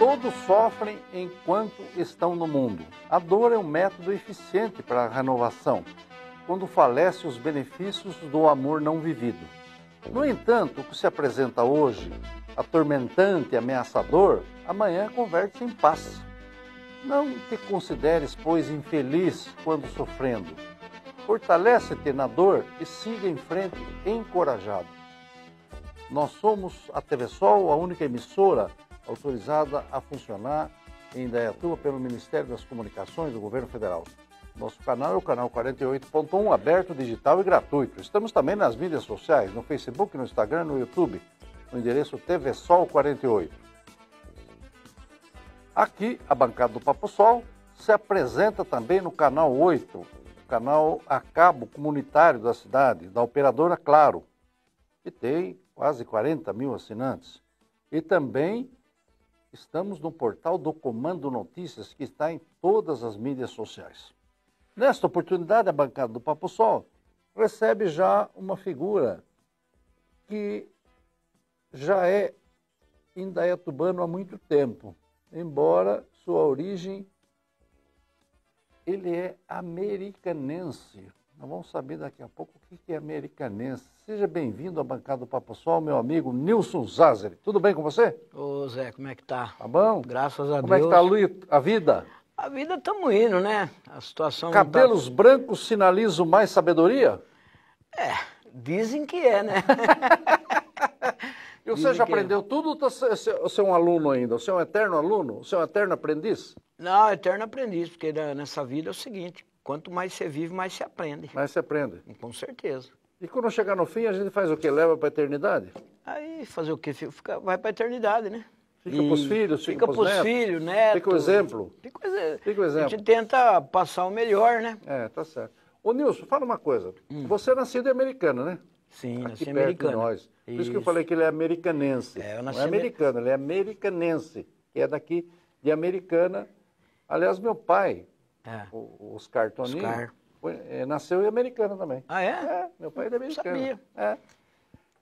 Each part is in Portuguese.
Todos sofrem enquanto estão no mundo. A dor é um método eficiente para a renovação, quando falece os benefícios do amor não vivido. No entanto, o que se apresenta hoje, atormentante e ameaçador, amanhã converte-se em paz. Não te consideres, pois, infeliz quando sofrendo. Fortalece-te na dor e siga em frente encorajado. Nós somos a TV Sol, a única emissora autorizada a funcionar em Indaiatuba pelo Ministério das Comunicações do Governo Federal. Nosso canal é o canal 48.1, aberto, digital e gratuito. Estamos também nas mídias sociais, no Facebook, no Instagram, no YouTube, no endereço TV Sol 48. Aqui, a bancada do Papo Sol se apresenta também no canal 8, canal a cabo comunitário da cidade, da operadora Claro, que tem quase 40 mil assinantes. E também estamos no portal do Comando Notícias, que está em todas as mídias sociais. Nesta oportunidade, a bancada do Papo Sol recebe já uma figura que já é indaiatubano há muito tempo, embora sua origem ele é americanense. Nós vamos saber daqui a pouco o que é americanense. Seja bem-vindo à bancada do Papo Sol, meu amigo Nilson Zazer. Tudo bem com você? Ô Zé, como é que tá? Tá bom? Graças a como Deus. Como é que tá a vida? A vida estamos indo, né? A situação. Tá- Cabelos tá... brancos sinalizam mais sabedoria? É, dizem que é, né? e você já é. aprendeu é. tudo ou tá você é um aluno ainda? Você é um eterno aluno? Você é um eterno aprendiz? Não, eterno aprendiz, porque nessa vida é o seguinte: quanto mais você vive, mais se aprende. Mais se aprende. Com certeza. E quando chegar no fim, a gente faz o que? Leva para a eternidade? Aí fazer o que? Fica, vai para a eternidade, né? Fica para os filhos, fica, para os fica para os filhos, né? Fica o exemplo. Fica, fica o exemplo. A gente tenta passar o melhor, né? É, tá certo. Ô Nilson, fala uma coisa. Hum. Você é nascido americano, né? Sim, Aqui nasci americano. Por isso. isso. que eu falei que ele é americanense. É, eu nasci Não é americano, ele é americanense, que é daqui de Americana. Aliás, meu pai, é. o, os cartoninhos, Oscar. É, nasceu americana também. Ah, é? É, meu pai é americano. Sabia. É.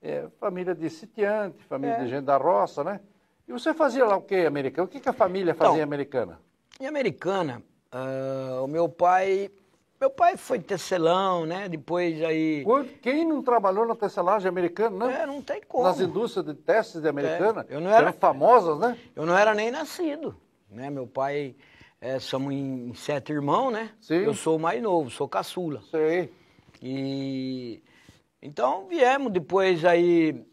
é. família de sitiante, família é. de gente da roça, né? E você fazia lá o quê americano? O que, que a família então, fazia então, americana? Em americana, uh, o meu pai. Meu pai foi tecelão, né? Depois aí. Quem não trabalhou na tecelagem americana, né? É, não tem como. Nas indústrias de testes de americana, é. eu não era, eram famosas, né? Eu não era nem nascido, né? Meu pai é, somos em sete irmãos, né? Sim. Eu sou o mais novo, sou caçula. Sim. E então viemos depois aí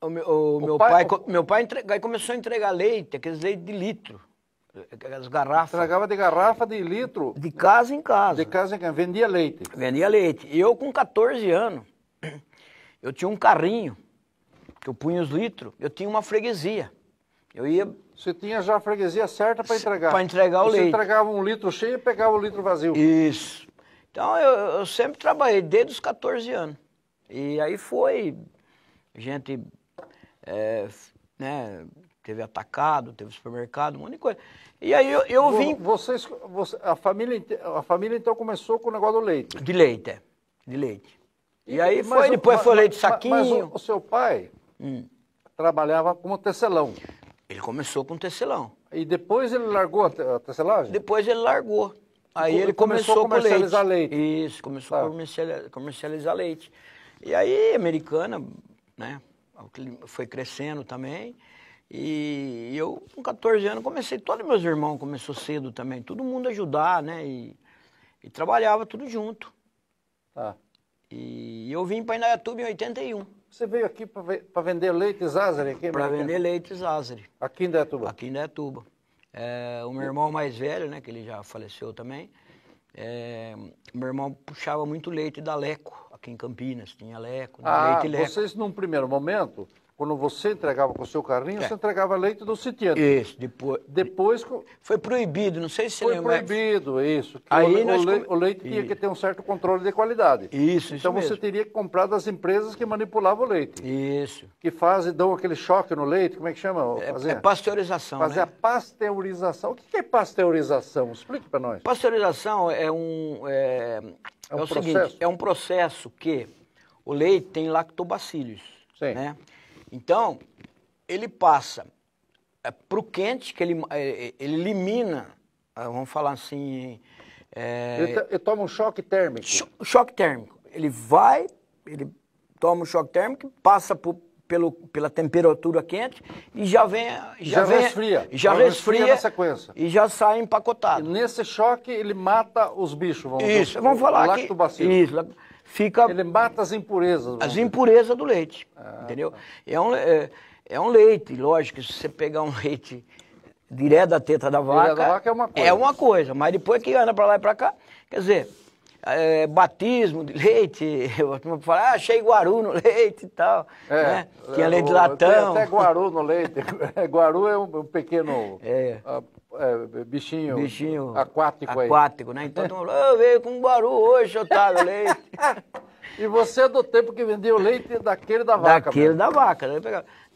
o meu, o o meu pai, pai o... meu pai aí começou a entregar leite, aqueles leite de litro. As garrafas. Entregava de garrafa de litro. De casa em casa. De casa em casa. Vendia leite. Vendia leite. E eu, com 14 anos, eu tinha um carrinho, que eu punha os litros, eu tinha uma freguesia. Eu ia você tinha já a freguesia certa para entregar. Para entregar o Você leite. Você entregava um litro cheio e pegava o um litro vazio. Isso. Então eu, eu, sempre trabalhei desde os 14 anos. E aí foi. Gente. É, né, teve atacado, teve supermercado, um monte de coisa. E aí eu, eu vim. Vocês, você, a, família, a família então começou com o negócio do leite? De leite, é. De leite. E, e aí foi, depois foi leite saquinho. Mas, mas o, o seu pai hum. trabalhava como tecelão. Ele começou com tecelão. E depois ele largou a tecelagem? Depois ele largou. Aí ele começou, começou a comercializar leite. leite. Isso, começou tá. a comercializar, comercializar leite. E aí, americana, né, foi crescendo também. E eu, com 14 anos, comecei, todos meus irmãos começou cedo também, todo mundo ajudar, né, e, e trabalhava tudo junto. Tá. E eu vim para Indaiatuba em 81. Você veio aqui para vender leite Zazari? Para né, vender leite Zazari. Aqui em Detuba? Aqui em Detuba. É, o meu irmão mais velho, né, que ele já faleceu também, é, meu irmão puxava muito leite da Leco, aqui em Campinas, tinha Leco. Né, ah, leite Leco. vocês num primeiro momento quando você entregava com o seu carrinho, é. você entregava leite do sitiante. Isso, depois. Depois. Foi proibido, não sei se você foi lembra. Foi proibido, isso. Aí o, nós... o leite isso. tinha que ter um certo controle de qualidade. Isso, Então isso você mesmo. teria que comprar das empresas que manipulavam o leite. Isso. Que fazem, dão aquele choque no leite, como é que chama? É, é pasteurização. Fazer né? a pasteurização. O que é pasteurização? Explique para nós. Pasteurização é um. É, é um é o processo. seguinte: é um processo que o leite tem lactobacilos. Sim. Né? Então, ele passa é, para o quente, que ele, é, é, ele elimina, ah, vamos falar assim. É, ele, toma um choque térmico. Cho choque térmico. Ele vai, ele toma um choque térmico, passa por, pelo, pela temperatura quente e já vem. Já, já vem, resfria. Já resfria, resfria sequência. E já sai empacotado. E nesse choque ele mata os bichos, vamos Isso, vamos falar. Que, isso, fica. Ele mata as impurezas. As impurezas do leite. Ah, entendeu? Tá. É, um, é, é, um leite, lógico, se você pegar um leite direto da teta da vaca. Da vaca é uma é coisa. É uma coisa, mas depois que anda para lá e para cá, quer dizer. É, batismo de leite, eu falar, ah, achei guaru no leite e tal. É, né? Tinha é, leite o, latão. Tem até guaru no leite. guaru é um, um pequeno. É. Uh, é, bichinho, bichinho aquático, aquático né? Então veio com um baru hoje, Otávio Leite. e você é do tempo que vendia o leite daquele da vaca. Daquele mesmo. da vaca, né?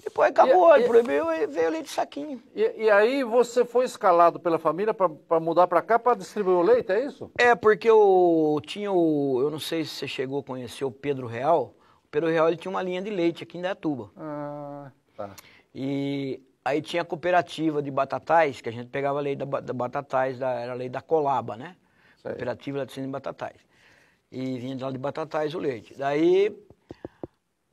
Depois acabou, e, ele proibiu e veio leite saquinho. E, e, aí você foi escalado pela família para mudar para cá para distribuir o leite, é isso? É, porque eu tinha o. Eu não sei se você chegou a conhecer o Pedro Real. O Pedro Real ele tinha uma linha de leite aqui em Datuba. Ah, tá. E Aí tinha a cooperativa de batatais, que a gente pegava a lei da, da batatais, da, era a lei da colaba, né? Sei. Cooperativa Laticínio de Batatais. E vinha de lá de batatais o leite. Daí,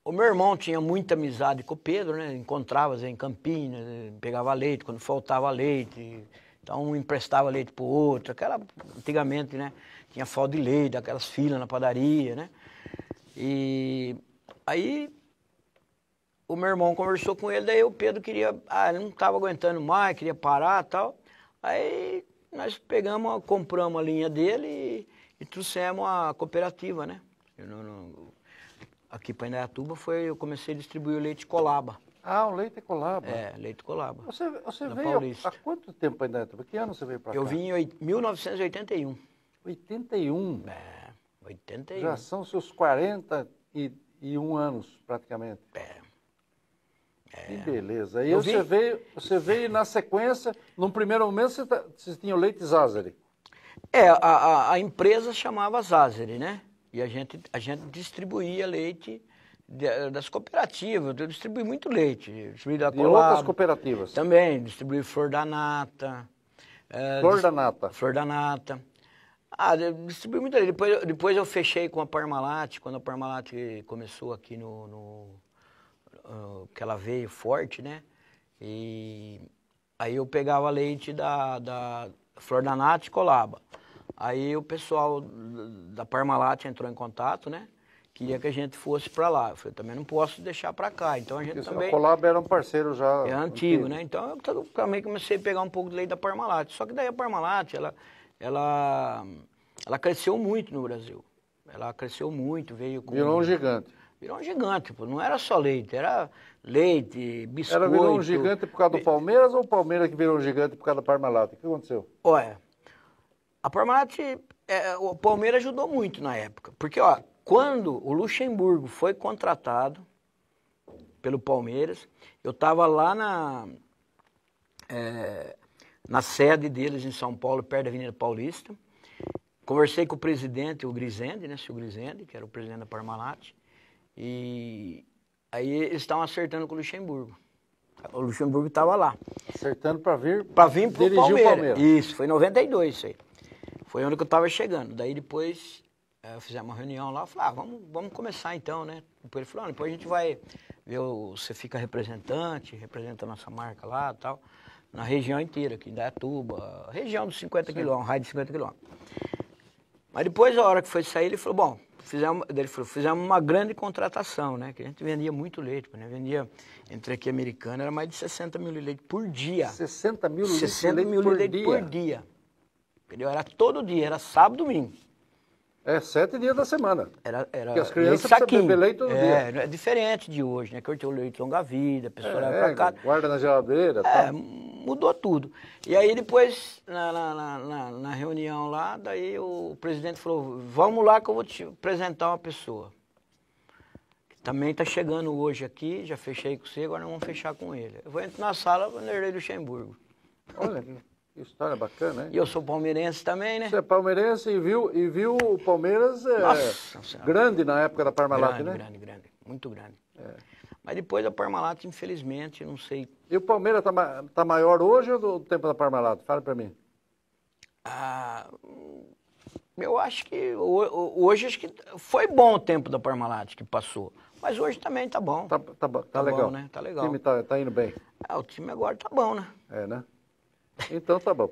o meu irmão tinha muita amizade com o Pedro, né? encontrava em Campinas, né? pegava leite quando faltava leite. Então, um emprestava leite o outro. Aquela, antigamente, né? Tinha falta de leite, aquelas filas na padaria, né? E aí o meu irmão conversou com ele, daí o Pedro queria, ah, ele não estava aguentando mais, queria parar tal. Aí nós pegamos, compramos a linha dele e, e trouxemos a cooperativa, né? Não, não, aqui para Indaiatuba foi, eu comecei a distribuir o leite colaba. Ah, o leite colaba. É, leite colaba. Você, você veio Paulista. há quanto tempo para Indaiatuba? Que ano você veio para cá? Eu vim em 1981. 81? É, 81. Já são seus 41 anos praticamente. É. Que é. beleza. E você, veio, você veio na sequência, num primeiro momento você, tá, você tinha o leite Zazari. É, a, a, a, empresa chamava Zazari, né? E a gente, a gente distribuía leite das cooperativas, eu distribuí muito leite. Distribuí da Colab, e outras cooperativas? Também, distribuí Flor da Nata. É, Flor da Nata. Flor da Nata. Ah, distribuí muito leite. Depois, depois eu fechei com a Parmalat, quando a Parmalat começou aqui no, no que ela veio forte, né? E aí eu pegava leite da, da Flor da Nath e colaba. Aí o pessoal da Parmalat entrou em contato, né? Queria que a gente fosse para lá. Eu falei, também não posso deixar para cá. Então a gente Porque também... O Colab era um parceiro já... É antigo, antigo. né? Então eu também comecei a pegar um pouco de leite da Parmalat. Só que daí a Parmalat, ela, ela, ela cresceu muito no Brasil. Ela cresceu muito, veio com... Virou um gigante. Virou um gigante, pô. não era só leite, era leite, biscoito. Era virou um gigante por causa do Palmeiras ou o Palmeiras que virou um gigante por causa da Parmalat? O que aconteceu? Olha, a Parmalat, é, o Palmeiras ajudou muito na época. Porque, ó, quando o Luxemburgo foi contratado pelo Palmeiras, eu estava lá na, é, na sede deles em São Paulo, perto da Avenida Paulista. Conversei com o presidente, o Grisende, né, o Grisende, que era o presidente da Parmalat. E aí eles estavam acertando com o Luxemburgo. O Luxemburgo estava lá. Acertando para vir. Para vir para o Palmeiras. Palmeiras. Isso, foi em 92 isso aí. Foi onde eu estava chegando. Daí depois é, fizemos uma reunião lá, falei, ah, vamos, vamos começar então, né? Depois ele falou, ah, depois a gente vai ver, você fica representante, representa a nossa marca lá tal, na região inteira, aqui, Dayatuba, região dos 50 quilômetros, raio de 50 quilômetros. Mas depois, a hora que foi sair, ele falou, bom, fizemos, ele falou, fizemos uma grande contratação, né? Que a gente vendia muito leite, né? Vendia, entre aqui americana, era mais de 60 mil de leite por dia. 60 mil 60 mil de leite por dia. Por dia. Entendeu? Era todo dia, era sábado e domingo. É, sete dias da semana. Era, era Porque as crianças precisam beber leite todo é, dia. É diferente de hoje, né? Que hoje tem o leite longa-vida, a pessoa é, leva pra é, casa. Guarda na geladeira. É, tá. mudou tudo. E aí depois, na, na, na, na, reunião lá, daí o presidente falou, vamos lá que eu vou te apresentar uma pessoa. Que também tá chegando hoje aqui, já fechei com você, agora nós vamos fechar com ele. Eu vou entrar na sala, Vanderlei Luxemburgo. Olha, que história bacana, hein? E eu sou palmeirense também, né? Você é palmeirense e viu, e viu o Palmeiras é, Nossa, grande na época da Parmalat, grande, né? Grande, grande, muito grande. É. Mas depois da Parmalat, infelizmente, não sei. E o Palmeiras tá, tá maior hoje ou do tempo da Parmalat? Fala para mim. Ah, eu acho que hoje acho que foi bom o tempo da Parmalat que passou. Mas hoje também tá bom. Tá, tá, tá, tá legal. Bom, né? Tá legal. O time tá, tá indo bem. Ah, o time agora tá bom, né? É, né? Então tá bom.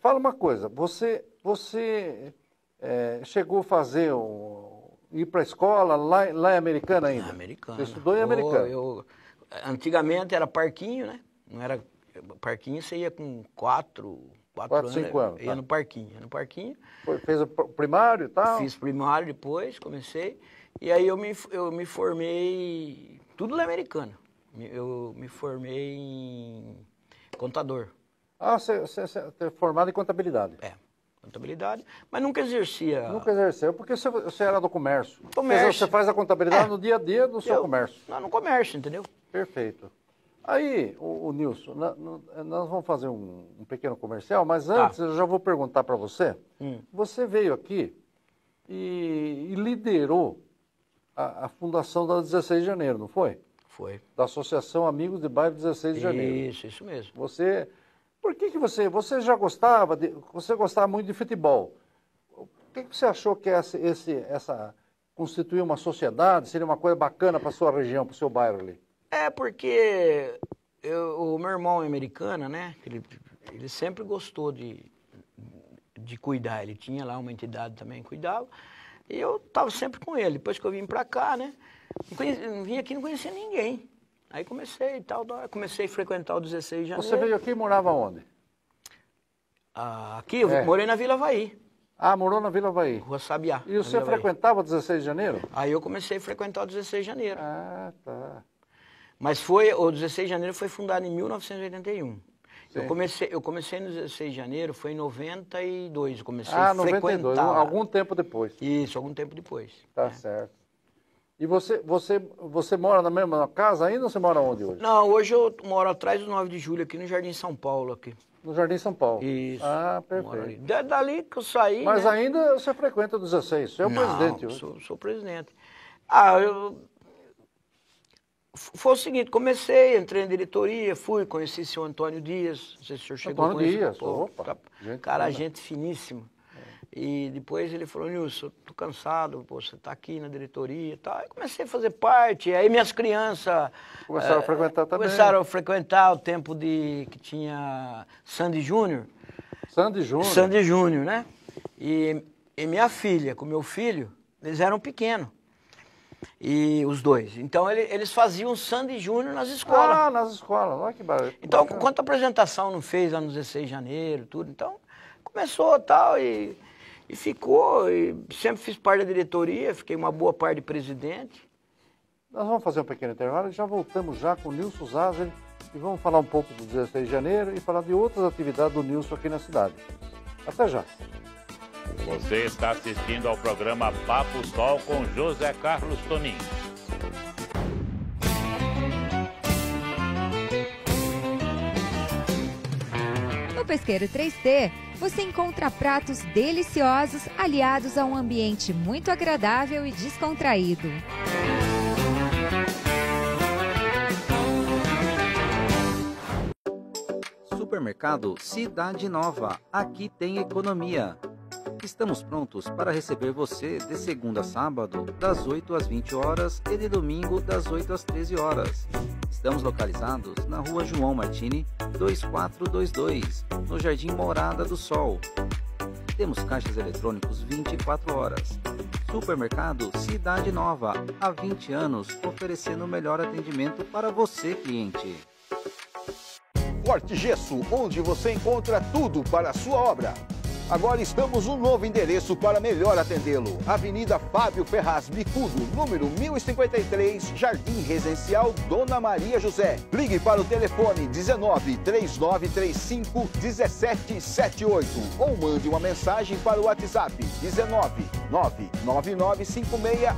Fala uma coisa, você, você é, chegou a fazer um, ir para a escola lá, lá em é Americana ainda? É americana. Você estudou em Americana? Eu, eu, antigamente era parquinho, né? Não era parquinho, você ia com quatro, quatro, quatro anos. Cinco anos. Ia tá. no parquinho, ia no parquinho. Foi, fez o primário e tal? Fiz primário depois, comecei. E aí eu me, eu me formei, tudo lá é americano. Eu me formei em contador. Ah, você, você, você é formado em contabilidade. É, contabilidade, mas nunca exercia. Nunca exerceu, porque você, você era do comércio. Comércio. Você, faz a contabilidade é. no dia a dia do seu Eu, comércio. Não, no comércio, entendeu? Perfeito. Aí, o, o Nilson, na, na, nós vamos fazer um, um, pequeno comercial, mas tá. antes tá. eu já vou perguntar para você. Hum. Você veio aqui e, e liderou a, a, fundação da 16 de janeiro, não foi? Foi. Da Associação Amigos de Bairro 16 de isso, janeiro. Isso, isso mesmo. Você por que, que você, você já gostava, de, você gostava muito de futebol? O que, que você achou que essa, esse, essa constituir uma sociedade seria uma coisa bacana para sua região, para o seu bairro ali? É porque eu, o meu irmão é americano, né? Ele, ele sempre gostou de, de cuidar. Ele tinha lá uma entidade também que cuidava. E eu estava sempre com ele. Depois que eu vim para cá, né? Não, conhecia, vim aqui não conhecia ninguém. Aí comecei tal, tal, comecei a frequentar o 16 de janeiro. Você veio aqui e morava onde? Ah, aqui, eu é. morei na Vila Havaí. Ah, morou na Vila Havaí. Rua Sabiá. E você frequentava o 16 de janeiro? Aí eu comecei a frequentar o 16 de janeiro. Ah, tá. Mas foi, o 16 de janeiro foi fundado em 1981. Eu comecei, eu comecei no 16 de janeiro, foi em 92, eu comecei ah, a frequentar. 92, algum tempo depois. Isso, algum tempo depois. Tá é. certo. E você, você, você mora na mesma casa ainda ou você mora onde hoje? Não, hoje eu moro atrás do 9 de julho, aqui no Jardim São Paulo. aqui. No Jardim São Paulo? Isso. Ah, perfeito. Da, dali que eu saí. Mas né? ainda você frequenta o 16, você é o Não, presidente hoje? Sou, sou presidente. Ah, eu. Foi o seguinte, comecei, entrei na diretoria, fui, conheci o seu Antônio Dias, não sei se o senhor chegou Antônio Dias, opa. Tá, cara, boa. gente finíssima. E depois ele falou, Nilson, tô cansado, pô, você tá aqui na diretoria e tal. Aí comecei a fazer parte, aí minhas crianças... Começaram é, a eh, frequentar também. Começaram a frequentar o tempo de que tinha Sandy Júnior. Sandy Júnior. Sandy Júnior, né? E, e minha filha com meu filho, eles eram pequenos. E os dois. Então ele, eles faziam Sandy Júnior nas escolas. Ah, nas escolas, olha que então, bacana. Então, quanta apresentação não fez lá no 16 de janeiro, tudo. Então, começou tal e e ficou, e sempre fiz parte da diretoria, fiquei uma boa parte de presidente. Nós vamos fazer um pequeno intervalo e já voltamos já com o Nilson Zazer e vamos falar um pouco do 16 de janeiro e falar de outras atividades do Nilson aqui na cidade. Até já. Você está assistindo ao programa Papo Sol com José Carlos Toninho. O Pesqueiro 3T você encontra pratos deliciosos aliados a um ambiente muito agradável e descontraído. Supermercado Cidade Nova. Aqui tem economia. Estamos prontos para receber você de segunda a sábado, das 8 às 20 horas e de domingo, das 8 às 13 horas. Estamos localizados na rua João Martini, 2422, no Jardim Morada do Sol. Temos caixas eletrônicos 24 horas. Supermercado Cidade Nova, há 20 anos, oferecendo o melhor atendimento para você, cliente. Corte Gesso, onde você encontra tudo para a sua obra Agora estamos no novo endereço para melhor atendê-lo. Avenida Fábio Ferraz Bicudo, número 1053, Jardim Residencial Dona Maria José. Ligue para o telefone 19 3935 1778 ou mande uma mensagem para o WhatsApp 19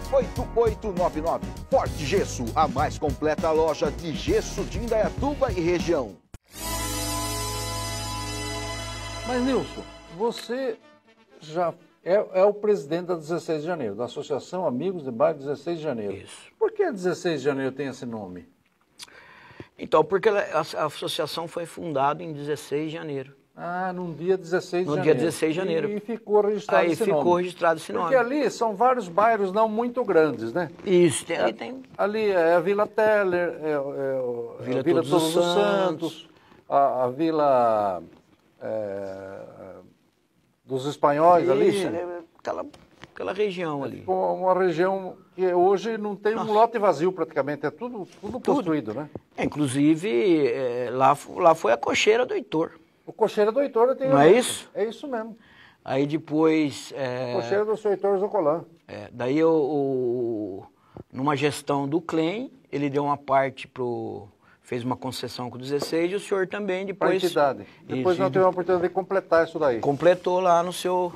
999568899. Forte Gesso, a mais completa loja de gesso de Indaiatuba e região. Mas Nilson, você já é, é, o presidente da 16 de janeiro, da Associação Amigos de Bairro 16 de Janeiro. Isso. Por que 16 de janeiro tem esse nome? Então, porque a, a associação foi fundada em 16 de janeiro. Ah, num dia 16 de no janeiro. No dia 16 de janeiro. E, e ficou registrado Aí esse ficou nome. registrado esse nome. Porque ali são vários bairros não muito grandes, né? Isso, tem, é, ali tem... Ali é a Vila Teller, é, é, é Vila, Vila Todos, Todos, os Santos, Santos a, a, Vila... É, dos espanhóis e, ali? Né? Né? aquela, aquela região ali. Tipo, uma região que hoje não tem Nossa. um lote vazio praticamente, é tudo, tudo, tudo. construído, né? É, inclusive, é, lá, lá foi a cocheira do Heitor. O cocheira do Heitor tem. Não é isso? É isso mesmo. Aí depois. É... Cocheira do seu Heitor Zocolã. É, daí o, numa gestão do CLEM, ele deu uma parte pro fez uma concessão com 16 e o senhor também depois... Para Depois nós não teve a oportunidade de completar isso daí. Completou lá no seu...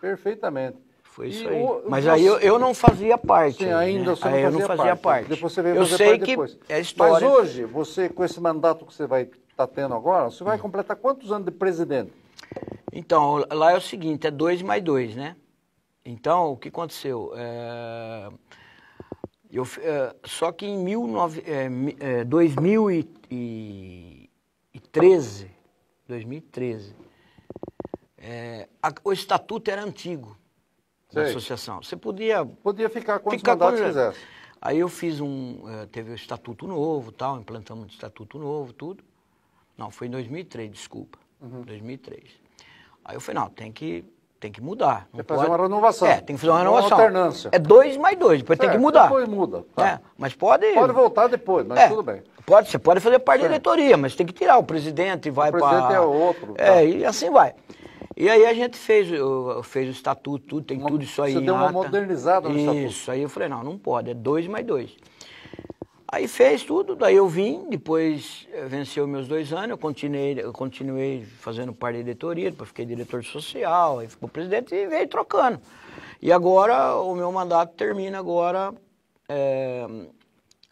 Perfeitamente. Foi isso e aí. O, Mas aí eu, eu, não fazia parte. Sim, ainda né? você não, aí fazia eu não fazia parte. parte. Depois você veio eu fazer sei parte que depois. É história. Mas hoje, você, com esse mandato que você vai estar tá tendo agora, você vai hum. completar quantos anos de presidente? Então, lá é o seguinte, é dois mais dois, né? Então, o que aconteceu? É... Eu, uh, só que em 2013, 2013 eh, eh, a, o estatuto era antigo Sei. da associação. Você podia... Podia ficar quantos ficar mandatos com... quisesse. Aí eu fiz um... teve o um estatuto novo, tal, implantamos um estatuto novo, tudo. Não, foi em 2003, desculpa. Uhum. 2003. Aí eu falei, não, tem que tem que mudar. Tem que fazer uma renovação. É, tem que fazer uma renovação. Uma alternância. É dois mais dois, depois certo, tem que é, mudar. Depois muda. Tá. É, mas pode. Pode voltar depois, mas é, tudo bem. Pode, você pode fazer parte certo. da diretoria, mas tem que tirar o presidente e vai para. O presidente pra... é outro. É, tá. É, e assim vai. E aí a gente fez, fez o estatuto, tudo, tem uma, tudo isso aí. Você deu uma ata. modernizada no isso, estatuto. Isso, aí eu falei, não, não pode, é dois mais dois. Aí fez tudo, daí eu vim, depois eh, venceu meus dois anos, eu continuei, eu continuei fazendo parte da diretoria, depois fiquei diretor social, aí ficou presidente e veio trocando. E agora o meu mandato termina agora, é,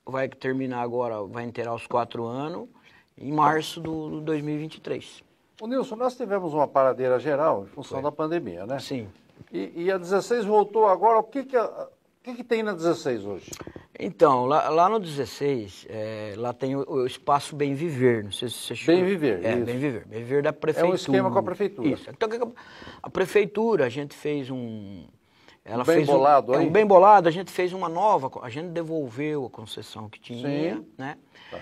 vai terminar agora, vai inteirar os quatro anos, em março do, 2023. o Nilson, nós tivemos uma paradeira geral em função Foi. da pandemia, né? Sim. E, e, a 16 voltou agora, o que, que a, o que, que tem na 16 hoje? Então, lá, lá no 16, é, lá tem o, o, espaço Bem Viver, não sei se você chama. Bem Viver, É, isso. Bem Viver, Bem Viver da é Prefeitura. É um esquema com a Prefeitura. Isso. Então, a Prefeitura, a gente fez um... Ela bem fez bolado é um, aí? É um bem bolado, a gente fez uma nova, a gente devolveu a concessão que tinha, Sim. né? Tá.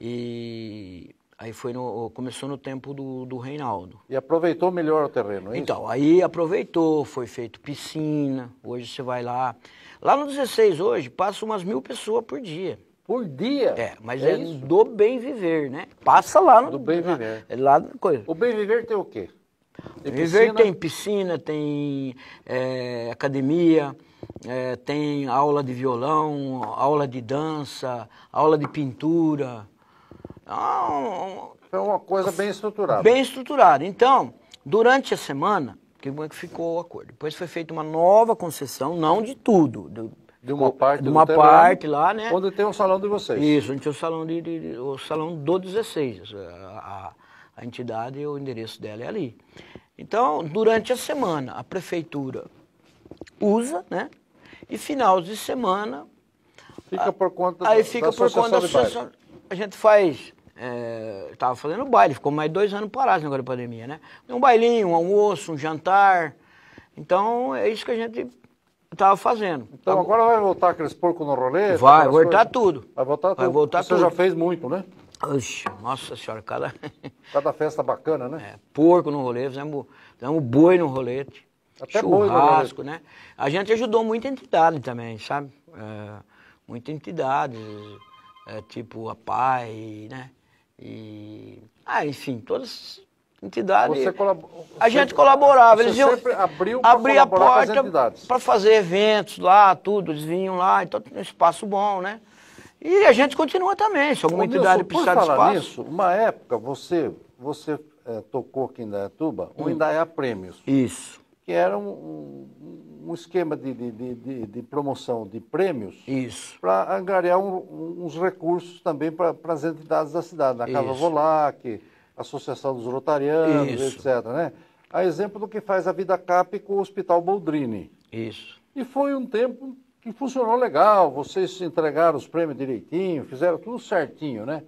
E Aí foi no, começou no tempo do, do Reinaldo. E aproveitou melhor o terreno, é Então, isso? aí aproveitou, foi feito piscina, hoje você vai lá. Lá no 16 hoje, passa umas mil pessoas por dia. Por dia? É, mas é, é do bem viver, né? Passa lá no... Do bem viver. É lá, coisa. O bem viver tem o quê? Tem viver piscina? tem piscina, tem é, academia... É, tem aula de violão, aula de dança, aula de pintura, foi ah, então, uma coisa bem estruturada. Bem estruturada. Então, durante a semana, que bom é que ficou o acordo? Depois foi feita uma nova concessão, não de tudo, de, de uma parte, de uma parte lá, né? Onde tem o um salão de vocês. Isso, onde tem o salão de, de, de o salão do 16. A, a, a entidade, o endereço dela é ali. Então, durante a semana, a prefeitura usa, né? E final de semana. Fica por conta Aí da, fica da por conta da A gente faz é, estava fazendo baile, ficou mais dois anos parado agora da pandemia, né? Um bailinho, um almoço, um jantar. Então é isso que a gente estava fazendo. Então agora vai voltar aqueles porcos no rolê? Vai, voltar tudo. Vai voltar tudo. Vai voltar Você tudo. já fez muito, né? Oxe, nossa senhora, cada. cada festa bacana, né? É, porco no rolê, fizemos, fizemos boi no rolete. Até churrasco, boi no rolete. né? A gente ajudou muita entidade também, sabe? É, muita entidade, é, tipo a PAI, né? E, ah, enfim, todas as entidades. Você A gente você... colaborava. Você eles sempre abriu abrir a porta para fazer eventos lá, tudo, eles vinham lá, então um espaço bom, né? E a gente continua também, se alguma Ô, entidade Nilson, precisar por falar de espaço. Nisso, uma época você, você é, tocou aqui em Indaiatuba, hum. o Indaiá Prêmios. Isso que era um, um, um esquema de, de, de, de, promoção de prêmios para angariar um, uns recursos também para as entidades da cidade, na Cava Volac, Associação dos Rotarianos, Isso. etc. Né? A exemplo do que faz a Vida Cap com o Hospital Boldrini. Isso. E foi um tempo que funcionou legal, vocês entregaram os prêmios direitinho, fizeram tudo certinho, né?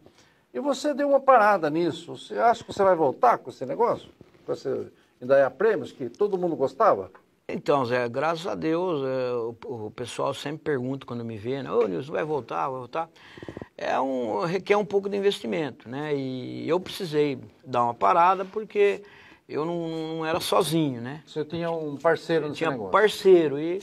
E você deu uma parada nisso. Você acha que você vai voltar com esse negócio? Com esse ainda ia é prêmios, que todo mundo gostava? Então, Zé, graças a Deus, é, o, o, pessoal sempre pergunta quando me vê, né? Ô, Nilson, vai voltar, vai voltar. É um, requer um pouco de investimento, né? E eu precisei dar uma parada porque eu não, não era sozinho, né? Você tinha um parceiro no tinha negócio. Tinha parceiro e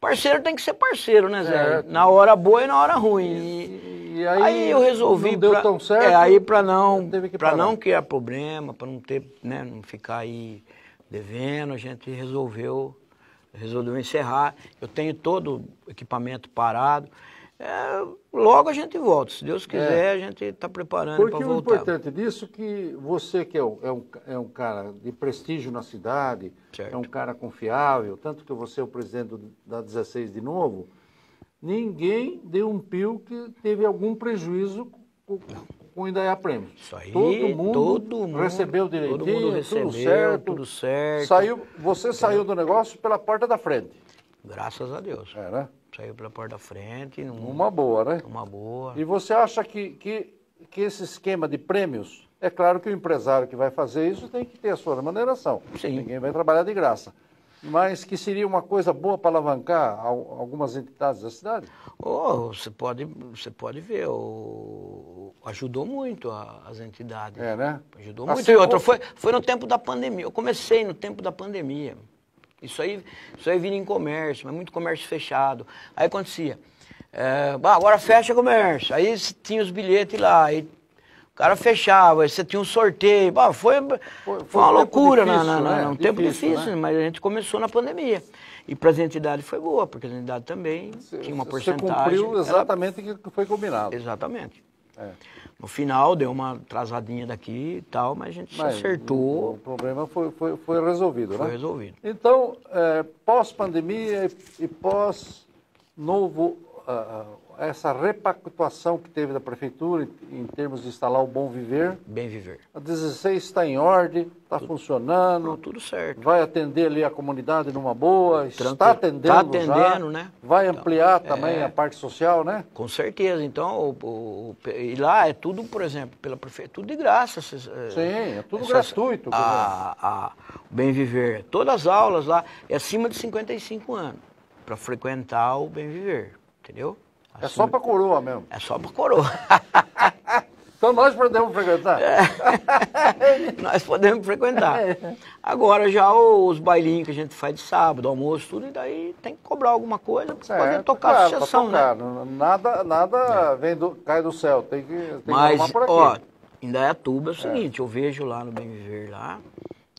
parceiro tem que ser parceiro, né, Zé? É. Na hora boa e na hora ruim. E, aí, aí eu resolvi. Não deu pra, tão certo? É, aí para não, para não criar problema, para não ter, né, não ficar aí devendo, a gente resolveu, resolveu encerrar. Eu tenho todo o equipamento parado. É, logo a gente volta, se Deus é. quiser, é. a gente está preparando para voltar. Porque o importante disso é que você que é um, é um, é um cara de prestígio na cidade, certo. é um cara confiável, tanto que você é o presidente da 16 de novo, ninguém deu um pio que teve algum prejuízo com, o Indaiá Prêmio. Isso aí, todo mundo, todo mundo recebeu direitinho, todo mundo recebeu, tudo certo. Tudo certo. Saiu, você é. saiu do negócio pela porta da frente. Graças a Deus. É, né? Saiu pela porta da frente. Num, uma boa, né? Uma boa. E você acha que, que, que esse esquema de prêmios, é claro que o empresário que vai fazer isso tem que ter a sua maneiração. Sim. Ninguém vai trabalhar de graça mas que seria uma coisa boa para alavancar algumas entidades da cidade? Oh, você pode, você pode ver, ajudou muito a, as entidades. É, né? Ajudou assim, muito. E outra, foi, foi no tempo da pandemia. Eu comecei no tempo da pandemia. Isso aí, isso aí vira em comércio, mas muito comércio fechado. Aí acontecia. É, agora fecha comércio. Aí tinha os bilhetes lá, aí cara fechava, você tinha um sorteio. Bom, foi, foi, foi, uma loucura, né, difícil, na, na, né? né é, um tempo difícil, difícil né? mas a gente começou na pandemia. E para as entidades foi boa, porque as entidades também você, tinha uma porcentagem. Você cumpriu exatamente o que foi combinado. Exatamente. É. No final deu uma atrasadinha daqui e tal, mas a gente mas, acertou. O, problema foi, foi, foi resolvido, foi né? resolvido. Então, é, pós-pandemia e pós-novo uh, essa repactuação que teve da prefeitura em termos de instalar o Bom Viver. Bem Viver. A 16 está em ordem, está funcionando. funcionando. Tudo certo. Vai atender ali a comunidade numa boa, tá Tranquilo. está atendendo Está atendendo, já, né? Vai então, ampliar é. também a parte social, né? Com certeza. Então, o, o, e lá é tudo, por exemplo, pela prefeitura, é tudo de graça. Essas, eh, Sim, é tudo essas, gratuito. A, a, Bem Viver, todas as aulas lá, é acima de 55 anos, para frequentar o Bem Viver, entendeu? É só para coroa mesmo. É só para coroa. então nós podemos frequentar? É. nós podemos frequentar. É. Agora já os bailinhos que a gente faz de sábado, almoço, tudo, e daí tem que cobrar alguma coisa para poder tocar claro, a sessão, né? Nada, nada é. vem do, cai do céu, tem que, tem Mas, que por aqui. Ó, em Indaiatuba é, é o seguinte, eu vejo lá no Bem Viver lá,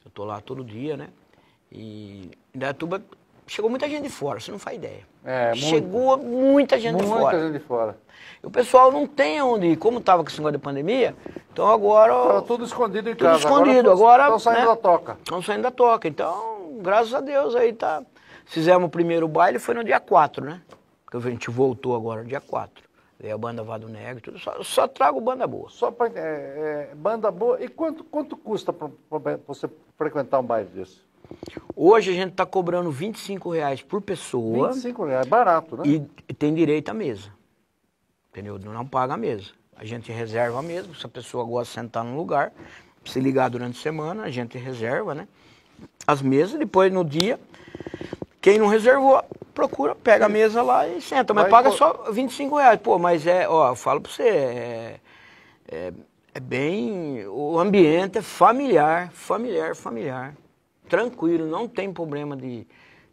eu tô lá todo dia, né? E Indaiatuba chegou muita gente de fora, você não faz ideia. É, Chegou muita, muita gente muita de fora. Muita gente de fora. E o pessoal não tem onde ir. Como estava com esse negócio de pandemia, então agora... Estava tudo escondido em tudo casa. escondido. Agora estão saindo né, da toca. Estão saindo da toca. Então, graças a Deus, aí tá... Fizemos o primeiro baile, foi no dia 4, né? Que a gente voltou agora, no dia 4. Veio a banda Vado Negro, tudo. Só, só trago banda boa. Só pra, é, é, banda boa. E quanto, quanto custa para você frequentar um baile desse? Hoje a gente está cobrando 25 reais por pessoa. 25 reais, barato, né? E tem direito à mesa. Entendeu? Não paga a mesa. A gente reserva mesmo, se a pessoa gosta de sentar no lugar, se ligar durante a semana, a gente reserva, né? As mesas, depois no dia, quem não reservou, procura, pega a mesa lá e senta. Mas Vai paga pô... só 25 reais. Pô, mas é, ó, eu falo pra você, é, é, é bem. O ambiente é familiar, familiar, familiar tranquilo, não tem problema de,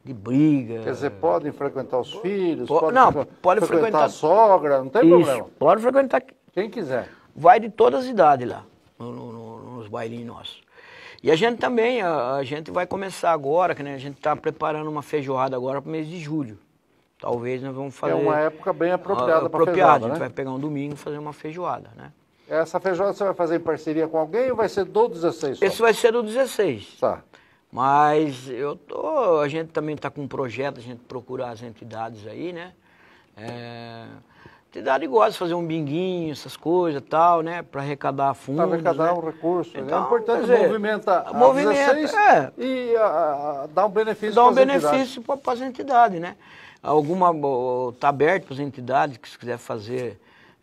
de briga. Quer dizer, podem frequentar os filhos, po podem não, pode frequentar, frequentar, a sogra, não tem Isso, problema. Pode frequentar. Quem quiser. Vai de todas as idades lá, no, no, nos bailinhos nossos. E a gente também, a, a gente vai começar agora, que né, a gente está preparando uma feijoada agora para o mês de julho. Talvez nós vamos é fazer. É uma época bem apropriada uh, para feijoada. A gente né? vai pegar um domingo e fazer uma feijoada, né? Essa feijoada você vai fazer em parceria com alguém ou vai ser do 16? Só? Esse vai ser do 16. Tá. Mas eu tô, a gente também está com um projeto, a gente procurar as entidades aí, né? É, entidade gosta de fazer um binguinho, essas coisas tal, né? Para arrecadar fundos. Para arrecadar né? um recurso. Né? Então, é importante dizer, movimentar movimenta, 16 é, e a, ah, a, ah, dar um benefício para Dar um benefício para as entidades, né? Alguma, está aberto para as entidades que se quiser fazer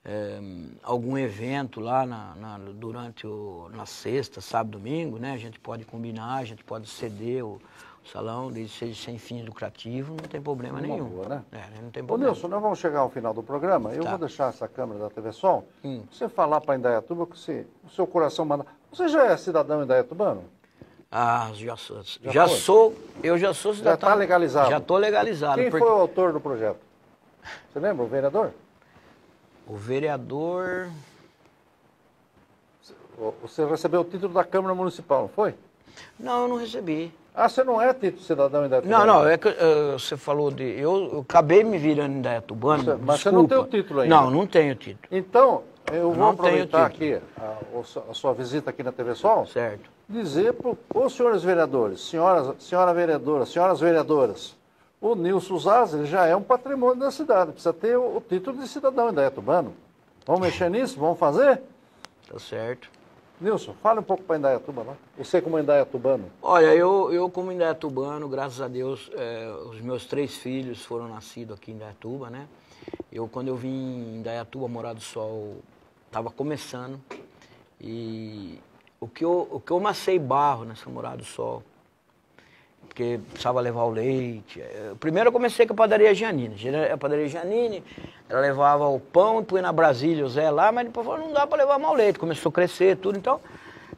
é, algum evento lá na, na, durante o, na sexta, sábado, domingo, né? A gente pode combinar, a gente pode ceder o, o salão, desde que seja sem fins lucrativos, não tem problema Uma nenhum. Boa, né? É, né? não tem problema. Ô, Nilson, nós vamos chegar ao final do programa. Tá. Eu vou deixar essa câmera da TV Sol. Hum. Você falar para Indaiatuba que o seu coração manda. Você já é cidadão indaiatubano? Ah, já sou. Já, já sou, eu já sou tá cidadão. Já está legalizado. Já estou legalizado. Quem porque... foi o autor do projeto? Você lembra, o vereador? O vereador. Você recebeu o título da Câmara Municipal, não foi? Não, eu não recebi. Ah, você não é título cidadão Indaiatubana? Não, não, é que uh, você falou de. Eu, eu, acabei me virando Indaiatubana. Você, mas desculpa. você não tem o título ainda? Não, não tenho título. Então, eu, vou aproveitar aqui a, a, sua visita aqui na TV Sol. Certo. Dizer para os senhores vereadores, senhoras, senhora vereadora, senhoras vereadoras, o Nilson Zaz já é um patrimônio da cidade, precisa ter o, título de cidadão indaiatubano. É Vamos mexer nisso? Vamos fazer? Tá certo. Nilson, fale um pouco para Indaiatuba lá. Você como é indaiatubano. Olha, eu, eu como indaiatubano, graças a Deus, é, os meus três filhos foram nascidos aqui em Indaiatuba, né? Eu, quando eu vim em Indaiatuba morar do sol, estava começando. E o que eu, o que eu macei barro nessa morada do sol porque precisava levar o leite. Eh, primeiro eu comecei com a padaria Janine. A padaria Janine, ela levava o pão e põe na Brasília o Zé lá, mas depois falou, não dá para levar mal leite. Começou a crescer tudo, então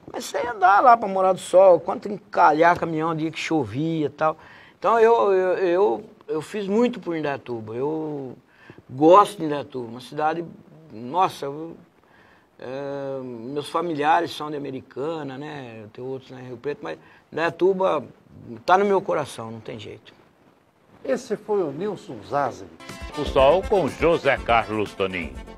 comecei a andar lá para morar do sol, quanto encalhar caminhão, dia que chovia e tal. Então eu, eu, eu, eu fiz muito por Indatuba. Eu gosto de Indatuba, uma cidade, nossa, eu, eh, meus familiares são de Americana, né? Eu tenho outros na Rio Preto, mas Indatuba Está no meu coração, não tem jeito. Esse foi o Nilson Zazen. O Sol com José Carlos Toninho.